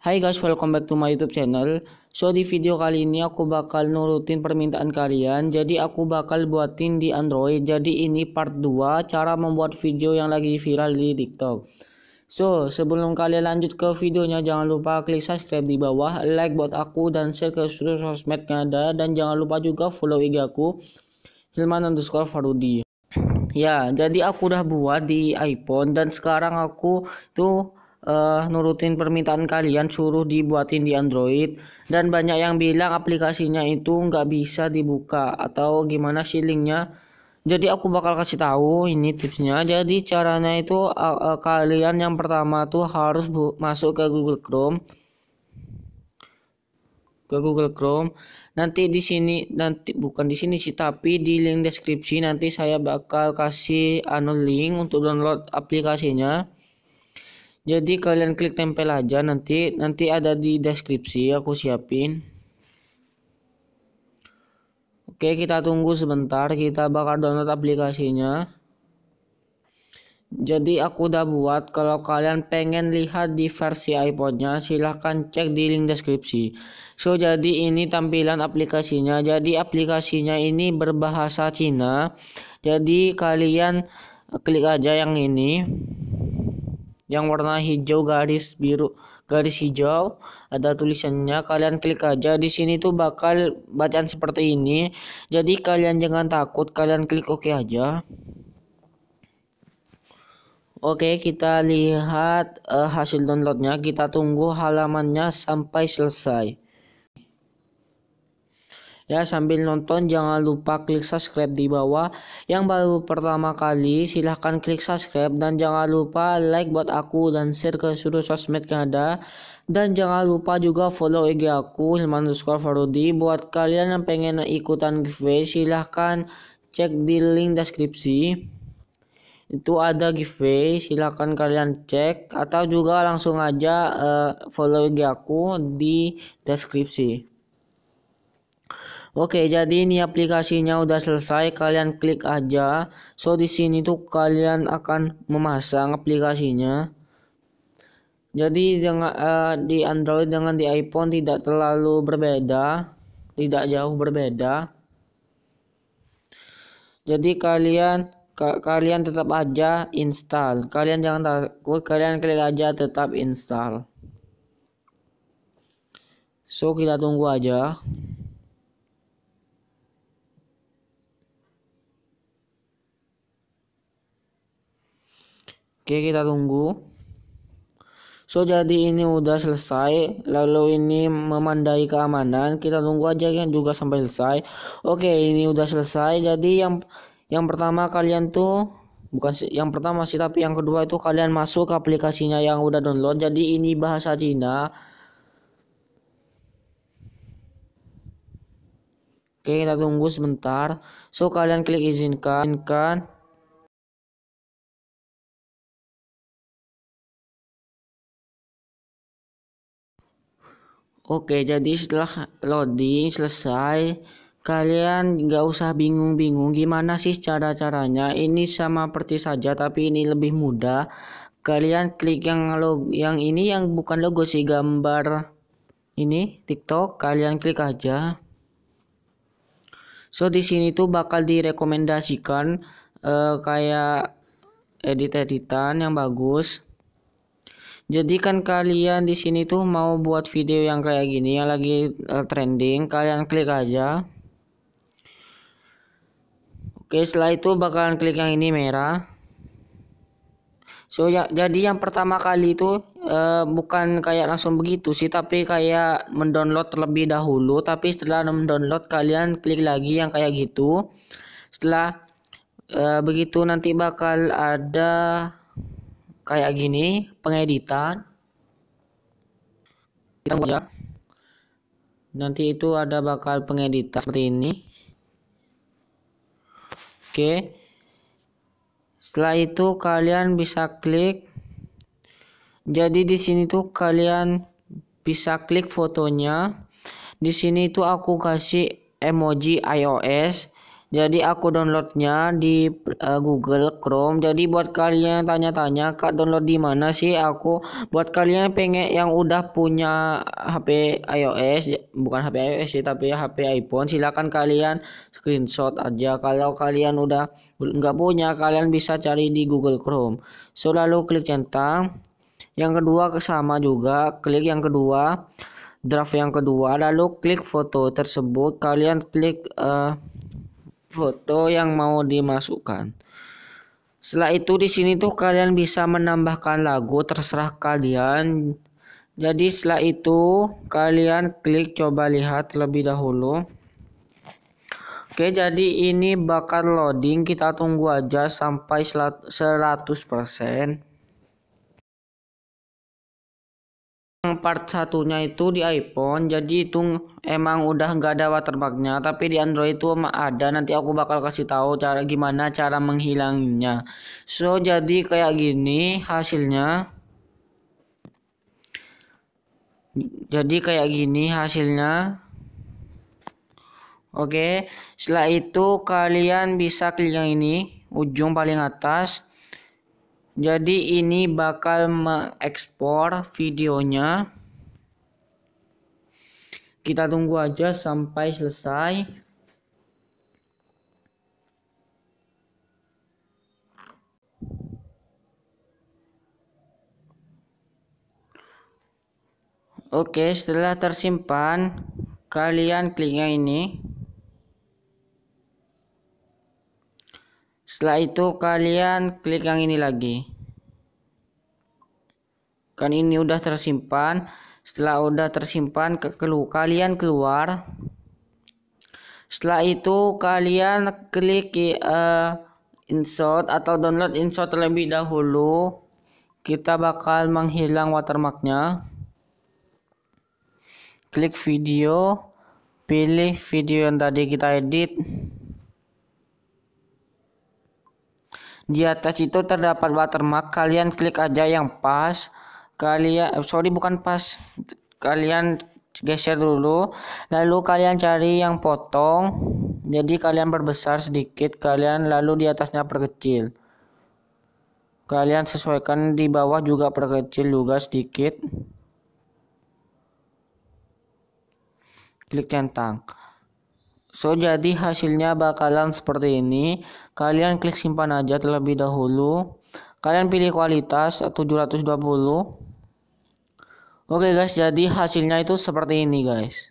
Hai guys, welcome back to my YouTube channel. So di video kali ini aku bakal nurutin permintaan kalian Jadi aku bakal buatin di Android Jadi ini part 2 cara membuat video yang lagi viral di TikTok So sebelum kalian lanjut ke videonya jangan lupa klik subscribe di bawah Like buat aku dan share ke seluruh sosmed yang ada Dan jangan lupa juga follow IG aku Hilman underscore Farudi ya jadi aku udah buat di iPhone dan sekarang aku tuh uh, nurutin permintaan kalian suruh dibuatin di Android dan banyak yang bilang aplikasinya itu nggak bisa dibuka atau gimana shillingnya jadi aku bakal kasih tahu ini tipsnya jadi caranya itu uh, uh, kalian yang pertama tuh harus bu masuk ke Google Chrome ke Google Chrome. Nanti di sini nanti bukan di sini sih tapi di link deskripsi nanti saya bakal kasih anu link untuk download aplikasinya. Jadi kalian klik tempel aja nanti nanti ada di deskripsi aku siapin. Oke, kita tunggu sebentar kita bakal download aplikasinya. Jadi aku udah buat, kalau kalian pengen lihat di versi iPodnya silahkan cek di link deskripsi. So jadi ini tampilan aplikasinya, jadi aplikasinya ini berbahasa Cina. Jadi kalian eh, klik aja yang ini, yang warna hijau garis biru garis hijau ada tulisannya kalian klik aja di sini tuh bakal bacaan seperti ini jadi kalian jangan takut kalian klik oke okay aja Oke, kita lihat uh, hasil downloadnya. Kita tunggu halamannya sampai selesai. Ya, sambil nonton jangan lupa klik subscribe di bawah. Yang baru pertama kali silahkan klik subscribe dan jangan lupa like buat aku dan share ke seluruh sosmed yang ada. Dan jangan lupa juga follow IG aku Hilman Farudi. Buat kalian yang pengen ikutan giveaway silahkan cek di link deskripsi itu ada giveaway silahkan kalian cek atau juga langsung aja uh, follow IG aku di deskripsi Oke, jadi ini aplikasinya udah selesai, kalian klik aja. So di sini tuh kalian akan memasang aplikasinya. Jadi dengan uh, di Android dengan di iPhone tidak terlalu berbeda, tidak jauh berbeda. Jadi kalian Ka kalian tetap aja install. Kalian jangan takut, kalian klik aja tetap install. So kita tunggu aja. Oke, kita tunggu. So jadi ini udah selesai, lalu ini memandai keamanan. Kita tunggu aja yang juga sampai selesai. Oke, ini udah selesai. Jadi yang yang pertama kalian tuh bukan yang pertama sih tapi yang kedua itu kalian masuk ke aplikasinya yang udah download jadi ini bahasa Cina Oke, kita tunggu sebentar. So, kalian klik izinkan. izinkan. Oke, jadi setelah loading selesai, Kalian nggak usah bingung-bingung gimana sih cara-caranya. Ini sama persis saja tapi ini lebih mudah. Kalian klik yang logo, yang ini yang bukan logo sih gambar ini TikTok. Kalian klik aja. So di sini tuh bakal direkomendasikan uh, kayak edit-editan yang bagus. Jadi kan kalian di sini tuh mau buat video yang kayak gini yang lagi uh, trending, kalian klik aja. Oke, setelah itu bakalan klik yang ini merah. So ya, jadi yang pertama kali itu uh, bukan kayak langsung begitu sih, tapi kayak mendownload terlebih dahulu. Tapi setelah mendownload kalian klik lagi yang kayak gitu. Setelah uh, begitu nanti bakal ada kayak gini pengeditan. Kita ya. Nanti itu ada bakal pengeditan seperti ini. Oke. Setelah itu kalian bisa klik. Jadi di sini tuh kalian bisa klik fotonya. Di sini tuh aku kasih emoji iOS jadi aku downloadnya di uh, Google Chrome jadi buat kalian tanya-tanya kak download di mana sih aku buat kalian yang pengen yang udah punya HP iOS bukan HP iOS sih tapi HP iPhone silahkan kalian screenshot aja kalau kalian udah nggak punya kalian bisa cari di Google Chrome selalu so, klik centang yang kedua sama juga klik yang kedua draft yang kedua lalu klik foto tersebut kalian klik uh, foto yang mau dimasukkan. Setelah itu di sini tuh kalian bisa menambahkan lagu terserah kalian. Jadi setelah itu kalian klik coba lihat lebih dahulu. Oke, jadi ini bakal loading. Kita tunggu aja sampai 100%. part satunya itu di iPhone jadi itu emang udah nggak ada watermarknya tapi di Android itu ada nanti aku bakal kasih tahu cara gimana cara menghilanginya so jadi kayak gini hasilnya jadi kayak gini hasilnya oke setelah itu kalian bisa klik yang ini ujung paling atas jadi ini bakal mengekspor videonya kita tunggu aja sampai selesai Oke setelah tersimpan kalian klik yang ini Setelah itu kalian klik yang ini lagi. Kan ini udah tersimpan. Setelah udah tersimpan ke kelu kalian keluar. Setelah itu kalian klik uh, insert atau download insert terlebih dahulu. Kita bakal menghilang watermarknya. Klik video, pilih video yang tadi kita edit. Di atas itu terdapat watermark. Kalian klik aja yang pas. Kalian eh, sorry bukan pas. Kalian geser dulu. Lalu kalian cari yang potong. Jadi kalian perbesar sedikit. Kalian lalu di atasnya perkecil. Kalian sesuaikan di bawah juga perkecil juga sedikit. Klik centang. So jadi hasilnya bakalan seperti ini. Kalian klik simpan aja terlebih dahulu. Kalian pilih kualitas 720. Oke guys, jadi hasilnya itu seperti ini guys.